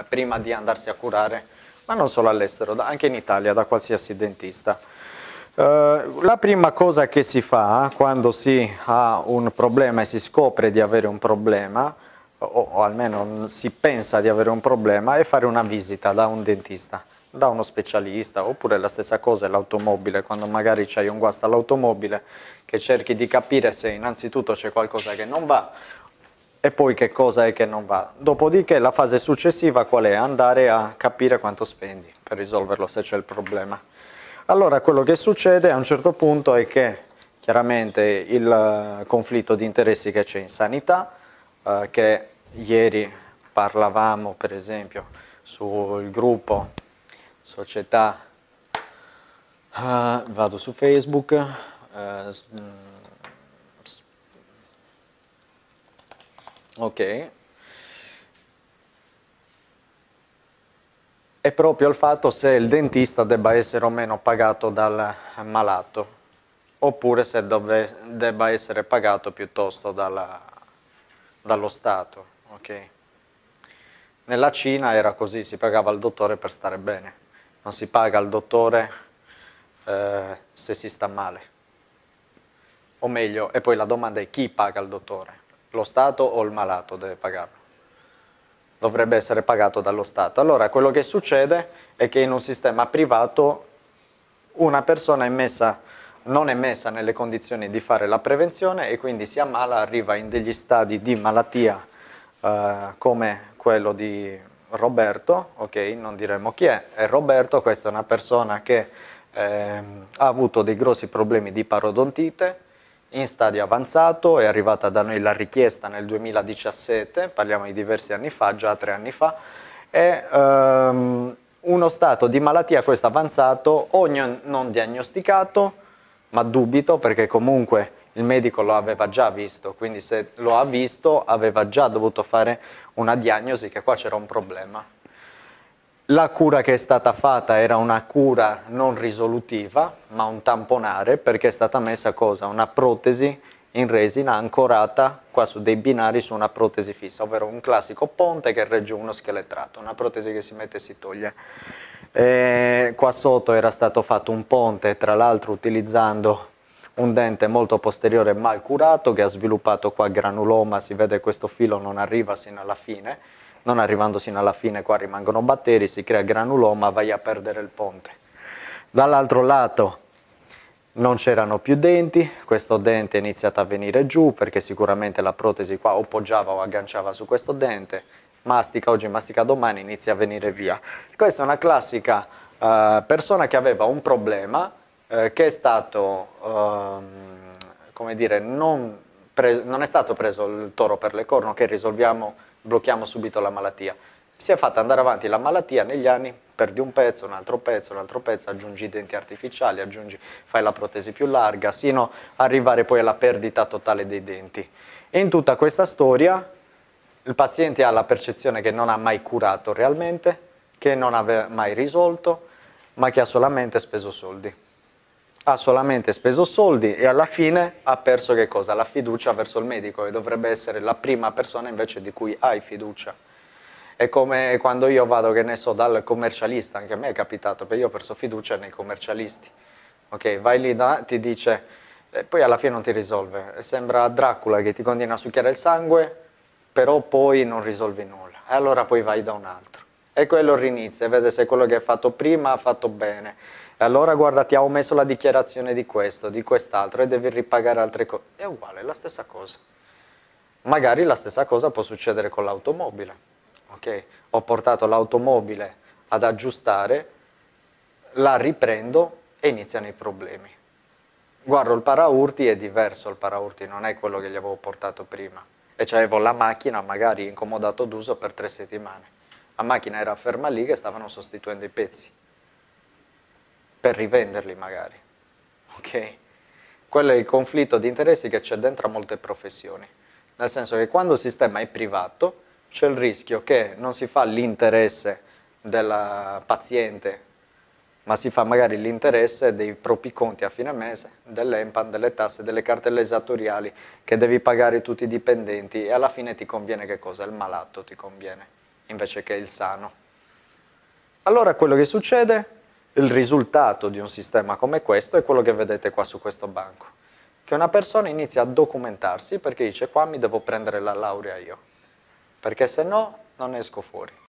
Eh, prima di andarsi a curare, ma non solo all'estero, anche in Italia, da qualsiasi dentista. Uh, la prima cosa che si fa quando si ha un problema e si scopre di avere un problema, o, o almeno si pensa di avere un problema, è fare una visita da un dentista, da uno specialista, oppure la stessa cosa è l'automobile, quando magari c'hai un guasto all'automobile che cerchi di capire se innanzitutto c'è qualcosa che non va e poi che cosa è che non va. Dopodiché la fase successiva qual è? Andare a capire quanto spendi per risolverlo se c'è il problema. Allora quello che succede a un certo punto è che chiaramente il eh, conflitto di interessi che c'è in sanità, eh, che ieri parlavamo per esempio sul gruppo società, eh, vado su Facebook, eh, mm, ok? È proprio il fatto se il dentista debba essere o meno pagato dal malato oppure se dove, debba essere pagato piuttosto dalla, dallo Stato. Okay? Nella Cina era così, si pagava il dottore per stare bene, non si paga il dottore eh, se si sta male. O meglio, e poi la domanda è chi paga il dottore? lo Stato o il malato deve pagarlo? Dovrebbe essere pagato dallo Stato. Allora quello che succede è che in un sistema privato una persona è messa, non è messa nelle condizioni di fare la prevenzione e quindi si ammala, arriva in degli stadi di malattia eh, come quello di Roberto, ok, non diremo chi è, è Roberto, questa è una persona che eh, ha avuto dei grossi problemi di parodontite, in stadio avanzato, è arrivata da noi la richiesta nel 2017, parliamo di diversi anni fa, già tre anni fa, e ehm, uno stato di malattia questo avanzato o non diagnosticato, ma dubito perché comunque il medico lo aveva già visto, quindi se lo ha visto aveva già dovuto fare una diagnosi che qua c'era un problema. La cura che è stata fatta era una cura non risolutiva, ma un tamponare, perché è stata messa cosa? Una protesi in resina ancorata qua su dei binari su una protesi fissa, ovvero un classico ponte che regge uno scheletrato, una protesi che si mette e si toglie. E qua sotto era stato fatto un ponte, tra l'altro utilizzando un dente molto posteriore mal curato che ha sviluppato qua granuloma, si vede questo filo non arriva sino alla fine, non arrivando sino alla fine qua rimangono batteri, si crea granuloma, vai a perdere il ponte. Dall'altro lato non c'erano più denti, questo dente è iniziato a venire giù perché sicuramente la protesi qua o poggiava o agganciava su questo dente, mastica oggi, mastica domani, inizia a venire via. Questa è una classica eh, persona che aveva un problema eh, che è stato, eh, come dire, non, non è stato preso il toro per le corna, che risolviamo blocchiamo subito la malattia. Si è fatta andare avanti la malattia negli anni, perdi un pezzo, un altro pezzo, un altro pezzo, aggiungi i denti artificiali, aggiungi, fai la protesi più larga, sino ad arrivare poi alla perdita totale dei denti. E in tutta questa storia il paziente ha la percezione che non ha mai curato realmente, che non aveva mai risolto, ma che ha solamente speso soldi ha solamente speso soldi e alla fine ha perso che cosa? La fiducia verso il medico e dovrebbe essere la prima persona invece di cui hai fiducia. È come quando io vado, che ne so, dal commercialista, anche a me è capitato, perché io ho perso fiducia nei commercialisti. Ok, vai lì, da, ti dice, e poi alla fine non ti risolve. Sembra Dracula che ti continua a succhiare il sangue, però poi non risolvi nulla. E allora poi vai da un altro. E quello rinizia, vede se quello che hai fatto prima ha fatto bene e allora guarda ti ho messo la dichiarazione di questo, di quest'altro e devi ripagare altre cose. È uguale, è la stessa cosa. Magari la stessa cosa può succedere con l'automobile. Okay? Ho portato l'automobile ad aggiustare, la riprendo e iniziano i problemi. Guardo il paraurti, è diverso il paraurti, non è quello che gli avevo portato prima. E cioè avevo la macchina magari incomodato d'uso per tre settimane. La macchina era ferma lì che stavano sostituendo i pezzi per rivenderli magari. Okay? Quello è il conflitto di interessi che c'è dentro a molte professioni, nel senso che quando il sistema è privato c'è il rischio che non si fa l'interesse del paziente, ma si fa magari l'interesse dei propri conti a fine mese, dell'EMPAN, delle tasse, delle cartelle esattoriali che devi pagare tutti i dipendenti e alla fine ti conviene che cosa? Il malato ti conviene invece che il sano. Allora quello che succede il risultato di un sistema come questo è quello che vedete qua su questo banco, che una persona inizia a documentarsi perché dice qua mi devo prendere la laurea io, perché se no non esco fuori.